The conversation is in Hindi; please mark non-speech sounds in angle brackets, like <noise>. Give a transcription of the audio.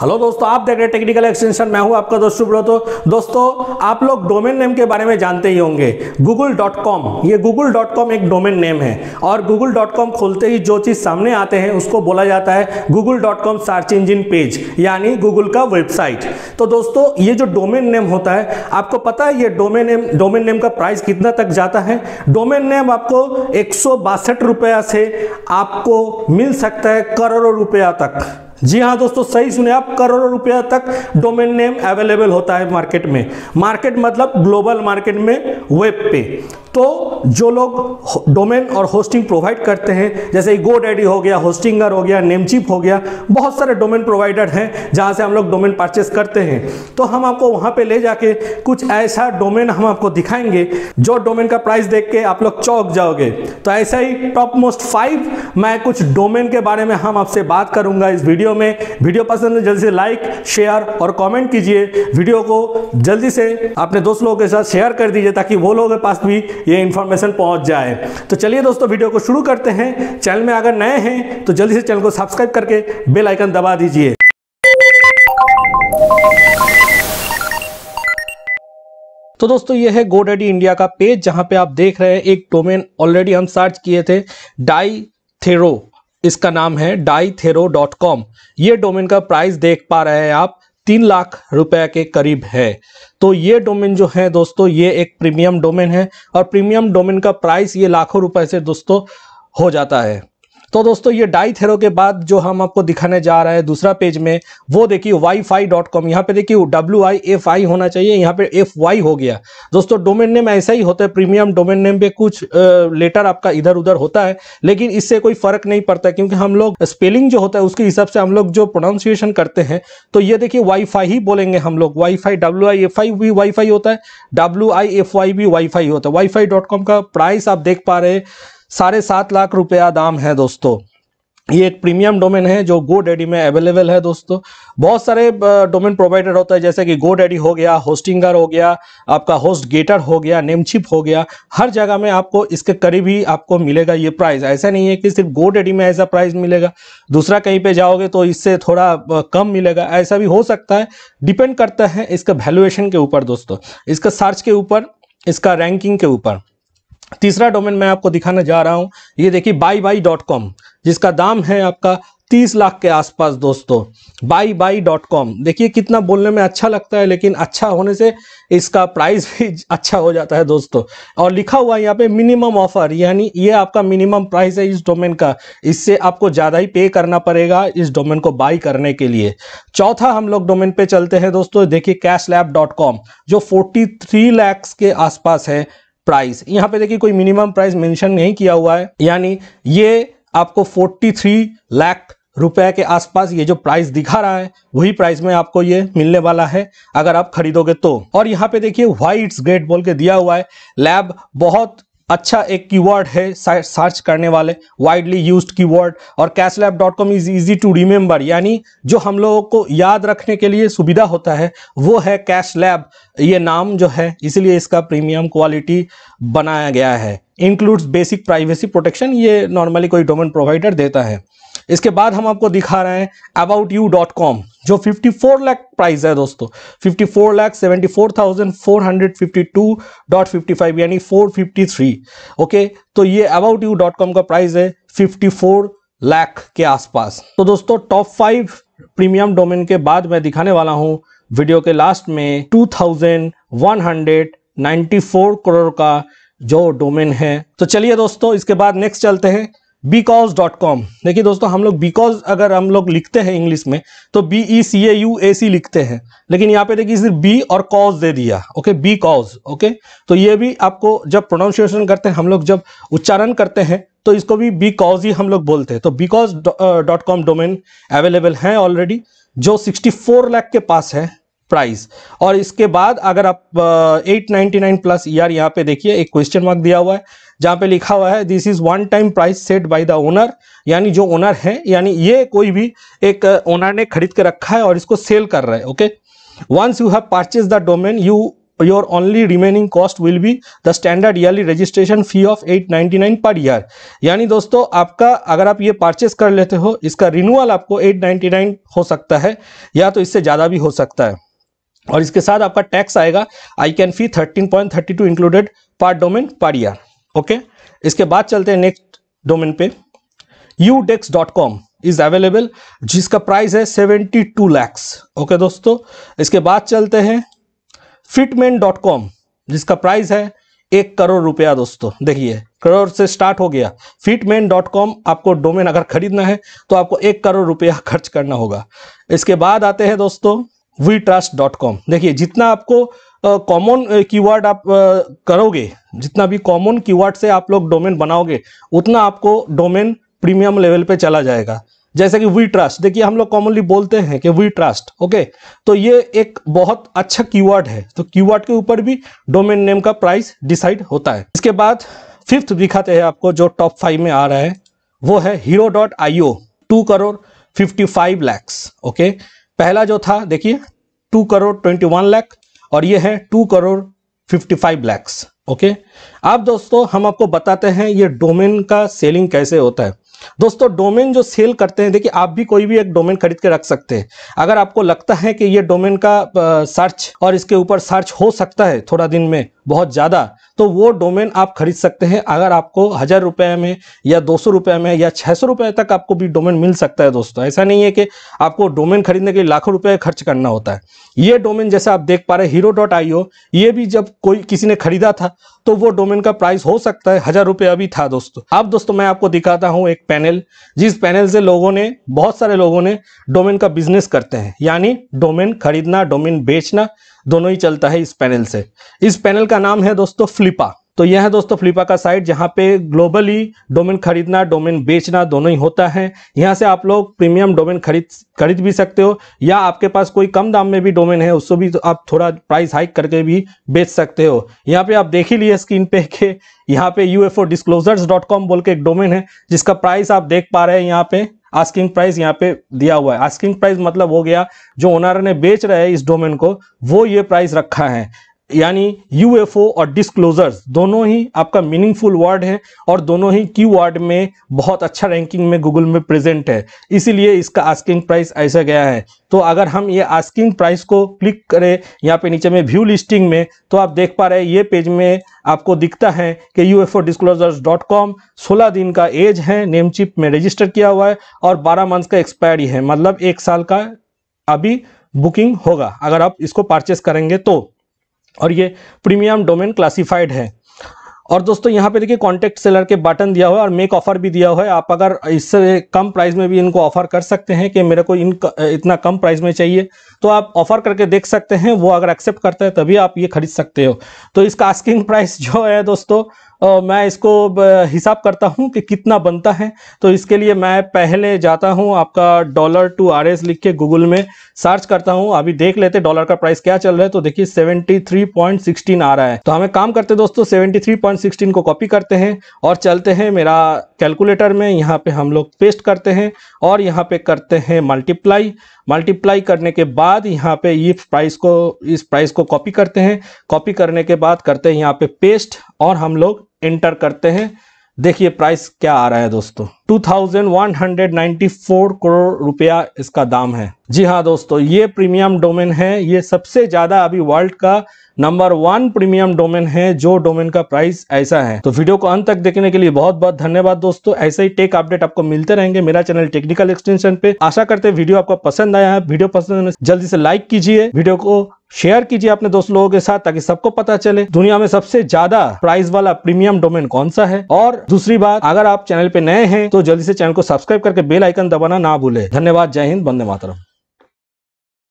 हेलो दोस्तों आप देख रहे हैं टेक्निकल एक्सटेंशन मैं हूं आपका दोस्त शुभ्रो तो दोस्तों आप लोग डोमेन नेम के बारे में जानते ही होंगे गूगल डॉट कॉम ये गूगल डॉट कॉम एक डोमेन नेम है और गूगल डॉट कॉम खोलते ही जो चीज़ सामने आते हैं उसको बोला जाता है Google dot com search engine page यानी गूगल का वेबसाइट तो दोस्तों ये जो डोमेन नेम होता है आपको पता है ये डोमेन नेम डोमेन नेम का प्राइस कितना तक जाता है डोमेन नेम आपको एक रुपया से आपको मिल सकता है करोड़ों रुपया तक जी हाँ दोस्तों सही सुने आप करोड़ों रुपया तक डोमेन नेम अवेलेबल होता है मार्केट में मार्केट मतलब ग्लोबल मार्केट में वेब पे तो जो लोग डोमेन और होस्टिंग प्रोवाइड करते हैं जैसे गो डैडी हो गया होस्टिंगर हो गया नेमचिप हो गया बहुत सारे डोमेन प्रोवाइडर हैं जहाँ से हम लोग डोमेन परचेस करते हैं तो हम आपको वहाँ पे ले जाके कुछ ऐसा डोमेन हम आपको दिखाएंगे जो डोमेन का प्राइस देख के आप लोग चौक जाओगे तो ऐसा ही टॉप मोस्ट फाइव मैं कुछ डोमेन के बारे में हम आपसे बात करूंगा इस वीडियो में वीडियो पसंद है जल्दी से लाइक शेयर और कमेंट कीजिए वीडियो को जल्दी से अपने दोस्त लोगों के साथ शेयर कर दीजिए ताकि वो लोगों के पास भी ये इन्फॉर्मेशन पहुंच जाए तो चलिए दोस्तों वीडियो को शुरू करते हैं चैनल में अगर नए हैं तो जल्दी से चैनल को सब्सक्राइब करके बेल आइकन दबा दीजिए तो दोस्तों ये है गोडेडी इंडिया का पेज जहां पे आप देख रहे हैं एक डोमेन ऑलरेडी हम सर्च किए थे डाई थेरो इसका नाम है डाई थेरो डॉट कॉम ये डोमेन का प्राइस देख पा रहे हैं आप तीन लाख रुपए के करीब है तो ये डोमेन जो है दोस्तों ये एक प्रीमियम डोमेन है और प्रीमियम डोमेन का प्राइस ये लाखों रुपए से दोस्तों हो जाता है तो दोस्तों ये डाई थेरो के बाद जो हम आपको दिखाने जा रहे हैं दूसरा पेज में वो देखिए वाई फाई डॉट कॉम यहाँ पे देखिए डब्ल्यू आई एफ आई होना चाहिए यहाँ पे एफ वाई हो गया दोस्तों डोमेन नेम ऐसा ही होता है प्रीमियम डोमेन नेम पे कुछ लेटर आपका इधर उधर होता है लेकिन इससे कोई फर्क नहीं पड़ता क्योंकि हम लोग स्पेलिंग जो होता है उसके हिसाब से हम लोग जो प्रोनाउंसिएशन करते हैं तो ये देखिए वाई ही बोलेंगे हम लोग wifi W I F I भी वाई होता है डब्ल्यू आई एफ वाई भी वाई होता है वाईफाई डॉट कॉम का प्राइस आप देख पा रहे हैं साढ़े सात लाख रुपया दाम है दोस्तों ये एक प्रीमियम डोमेन है जो गो डैडी में अवेलेबल है दोस्तों बहुत सारे डोमेन प्रोवाइडर होता है जैसे कि गो डैडी हो गया होस्टिंगर हो गया आपका होस्ट गेटर हो गया नेमचिप हो गया हर जगह में आपको इसके करीब ही आपको मिलेगा ये प्राइस ऐसा नहीं है कि सिर्फ गो डैडी में ऐसा प्राइस मिलेगा दूसरा कहीं पर जाओगे तो इससे थोड़ा कम मिलेगा ऐसा भी हो सकता है डिपेंड करता है इसका वैल्यूएशन के ऊपर दोस्तों इसका सर्च के ऊपर इसका रैंकिंग के ऊपर तीसरा डोमेन मैं आपको दिखाने जा रहा हूं ये देखिए बाई बाई डॉट कॉम जिसका दाम है आपका तीस लाख के आसपास दोस्तों बाई बाई डॉट कॉम देखिए कितना बोलने में अच्छा लगता है लेकिन अच्छा होने से इसका प्राइस भी अच्छा हो जाता है दोस्तों और लिखा हुआ है यहाँ पे मिनिमम ऑफर यानी ये आपका मिनिमम प्राइस है इस डोमेन का इससे आपको ज़्यादा ही पे करना पड़ेगा इस डोमेन को बाई करने के लिए चौथा हम लोग डोमेन पे चलते हैं दोस्तों देखिए कैश लैब डॉट कॉम जो फोर्टी थ्री लैक्स के आसपास है प्राइस यहाँ पे देखिए कोई मिनिमम प्राइस मेंशन नहीं किया हुआ है यानी ये आपको 43 लाख रुपए के आसपास ये जो प्राइस दिखा रहा है वही प्राइस में आपको ये मिलने वाला है अगर आप खरीदोगे तो और यहाँ पे देखिए वाई ग्रेट बोल के दिया हुआ है लैब बहुत अच्छा एक कीवर्ड है सर्च करने वाले वाइडली यूज्ड कीवर्ड और cash lab dot com is easy to remember यानी जो हम लोगों को याद रखने के लिए सुविधा होता है वो है कैश लैब ये नाम जो है इसलिए इसका प्रीमियम क्वालिटी बनाया गया है इंक्लूड्स बेसिक प्राइवेसी प्रोटेक्शन ये नॉर्मली कोई डोमेन प्रोवाइडर देता है इसके बाद हम आपको दिखा रहे हैं अबाउट यू डॉट कॉम जो 54 लाख प्राइस है दोस्तों 54 लाख 74,452.55 यानी 453 ओके तो ये अबाउट यू डॉट कॉम का प्राइस है 54 लाख के आसपास तो दोस्तों टॉप फाइव प्रीमियम डोमेन के बाद मैं दिखाने वाला हूँ वीडियो के लास्ट में 2194 करोड़ का जो डोमेन है तो चलिए दोस्तों इसके बाद नेक्स्ट चलते हैं बिकॉज डॉट कॉम देखिए दोस्तों हम लोग बिकॉज अगर हम लोग लिखते हैं इंग्लिश में तो B E C A U A सी लिखते हैं लेकिन यहाँ पे देखिए सिर्फ बी और कॉज दे दिया ओके बी कॉज ओके तो ये भी आपको जब प्रोनाउंसिएशन करते हैं हम लोग जब उच्चारण करते हैं तो इसको भी बी कॉज ही हम लोग बोलते हैं तो because dot com domain available है ऑलरेडी जो सिक्सटी फोर लैख के पास है प्राइस और इसके बाद अगर आप eight ninety nine plus year यहाँ पे देखिए एक क्वेश्चन मार्क दिया हुआ है जहां पे लिखा हुआ है this is one time price set by the owner यानी जो ओनर है यानी ये कोई भी एक ओनर ने खरीद के रखा है और इसको सेल कर रहा है okay have purchase the domain you your only remaining cost will be the standard the registration fee of eight ninety 899 per year यानी दोस्तों आपका अगर आप ये परचेस कर लेते हो इसका रिन्यूअल आपको 899 हो सकता है या तो इससे ज़्यादा भी हो सकता है और इसके साथ आपका टैक्स आएगा ICANN fee 13.32 included per domain per year okay इसके बाद चलते हैं नेक्स्ट डोमेन पे udex.com इज अवेलेबल जिसका प्राइस है 72 लैक्स ओके दोस्तों इसके बाद चलते हैं fitment.com जिसका प्राइस है एक करोड़ रुपया दोस्तों देखिए करोड़ से स्टार्ट हो गया फिटमेन डॉट कॉम आपको डोमेन अगर खरीदना है तो आपको एक करोड़ रुपया <laughs> खर्च करना होगा इसके बाद आते हैं दोस्तों वी ट्रस्ट डॉट कॉम देखिए जितना आपको कॉमन कीवर्ड आप करोगे जितना भी कॉमन कीवर्ड से आप लोग डोमेन बनाओगे उतना आपको डोमेन प्रीमियम लेवल पे चला जाएगा जैसे कि वी ट्रस्ट देखिए हम लोग कॉमनली बोलते हैं कि वी ट्रस्ट ओके तो ये एक बहुत अच्छा कीवर्ड है तो कीवर्ड के ऊपर भी डोमेन नेम का प्राइस डिसाइड होता है इसके बाद फिफ्थ दिखाते हैं आपको जो टॉप फाइव में आ रहा है वो है hero dot I O two crore fifty five lakhs okay पहला जो था देखिए two crore twenty one lakh और ये है two crore fifty five lakhs okay अब दोस्तों हम आपको बताते हैं ये डोमेन का सेलिंग कैसे होता है दोस्तों डोमेन जो सेल करते हैं देखिए आप भी कोई भी एक डोमेन खरीद के रख सकते हैं अगर आपको लगता है कि ये डोमेन का सर्च और इसके ऊपर सर्च हो सकता है थोड़ा दिन में बहुत ज़्यादा तो वो डोमेन आप खरीद सकते हैं अगर आपको हज़ार रुपये में या दो सौ रुपये में या छः सौ रुपये तक आपको भी डोमेन मिल सकता है दोस्तों ऐसा नहीं है कि आपको डोमेन खरीदने के लिए लाखों रुपये खर्च करना होता है ये डोमेन जैसे आप देख पा रहे हीरो डॉट आई ये भी जब कोई किसी ने खरीदा था तो वो डोमेन का प्राइस हो सकता है हज़ार रुपये अभी था दोस्तों अब दोस्तों मैं आपको दिखाता हूँ एक पैनल जिस पैनल से लोगों ने बहुत सारे लोगों ने डोमेन का बिजनेस करते हैं यानी डोमेन खरीदना डोमेन बेचना दोनों ही चलता है इस पैनल से इस पैनल का नाम है दोस्तों फ्लिपा तो यह है दोस्तों फ्लिपा का साइट जहां पे ग्लोबली डोमेन खरीदना डोमेन बेचना दोनों ही होता है यहां से आप लोग प्रीमियम डोमेन खरीद खरीद भी सकते हो या आपके पास कोई कम दाम में भी डोमेन है उसको भी तो आप थोड़ा प्राइस हाइक करके भी बेच सकते हो यहां पे आप देख ही लिए स्क्रीन पे के यहाँ पे यू एफ बोल के एक डोमेन है जिसका प्राइस आप देख पा रहे हैं यहाँ पे आस्किंग प्राइस यहाँ पे दिया हुआ है आस्किंग प्राइस मतलब हो गया जो ओनर ने बेच रहे हैं इस डोमेन को वो ये प्राइस रखा है यानी यूएफओ और डिस्क्लोजर्स दोनों ही आपका मीनिंगफुल वर्ड है और दोनों ही की वर्ड में बहुत अच्छा रैंकिंग में गूगल में प्रेजेंट है इसीलिए इसका आस्किंग प्राइस ऐसा गया है तो अगर हम ये आस्किंग प्राइस को क्लिक करें यहाँ पे नीचे में व्यू लिस्टिंग में तो आप देख पा रहे हैं ये पेज में आपको दिखता है कि यू एफ सोलह दिन का एज है नेमचिप में रजिस्टर किया हुआ है और बारह मंथ का एक्सपायरी है मतलब एक साल का अभी बुकिंग होगा अगर आप इसको परचेस करेंगे तो और ये प्रीमियम डोमेन क्लासिफाइड है और दोस्तों यहाँ पे देखिए कॉन्टेक्ट सेलर के बटन दिया हुआ है और मेक ऑफर भी दिया हुआ है आप अगर इससे कम प्राइस में भी इनको ऑफर कर सकते हैं कि मेरे को इन इतना कम प्राइस में चाहिए तो आप ऑफर करके देख सकते हैं वो अगर एक्सेप्ट करता है तभी आप ये खरीद सकते हो तो इसका आस्किंग प्राइस जो है दोस्तों मैं इसको हिसाब करता हूं कि कितना बनता है तो इसके लिए मैं पहले जाता हूं आपका डॉलर टू आर एस लिख के गूगल में सर्च करता हूं अभी देख लेते डॉलर का प्राइस क्या चल रहा है तो देखिए 73.16 आ रहा है तो हमें काम करते दोस्तों 73.16 को कॉपी करते हैं और चलते हैं मेरा कैलकुलेटर में यहाँ पे हम लोग पेस्ट करते हैं और यहाँ पे करते हैं मल्टीप्लाई मल्टीप्लाई करने के बाद यहाँ पे इस प्राइस को इस प्राइस को कॉपी करते हैं कॉपी करने के बाद करते हैं यहाँ पे पेस्ट और हम लोग एंटर करते हैं देखिए प्राइस क्या आ रहा है दोस्तों 2194 करोड़ रुपया इसका दाम है जी हाँ दोस्तों ये प्रीमियम डोमेन है ये सबसे ज्यादा अभी वर्ल्ड का नंबर वन प्रीमियम डोमेन है जो डोमेन का प्राइस ऐसा है तो वीडियो को अंत तक देखने के लिए बहुत बहुत धन्यवाद दोस्तों ऐसे ही टेक अपडेट आपको मिलते रहेंगे मेरा चैनल टेक्निकल एक्सटेंशन पे आशा करते वीडियो आपको पसंद आया है वीडियो पसंद जल्दी से लाइक कीजिए वीडियो को शेयर कीजिए अपने दोस्त लोगों के साथ ताकि सबको पता चले दुनिया में सबसे ज्यादा प्राइस वाला प्रीमियम डोमेन कौन सा है और दूसरी बात अगर आप चैनल पे नए हैं तो जल्दी से चैनल को सब्सक्राइब करके बेल आइकन दबाना ना भूले धन्यवाद जय हिंद बंदे मातरम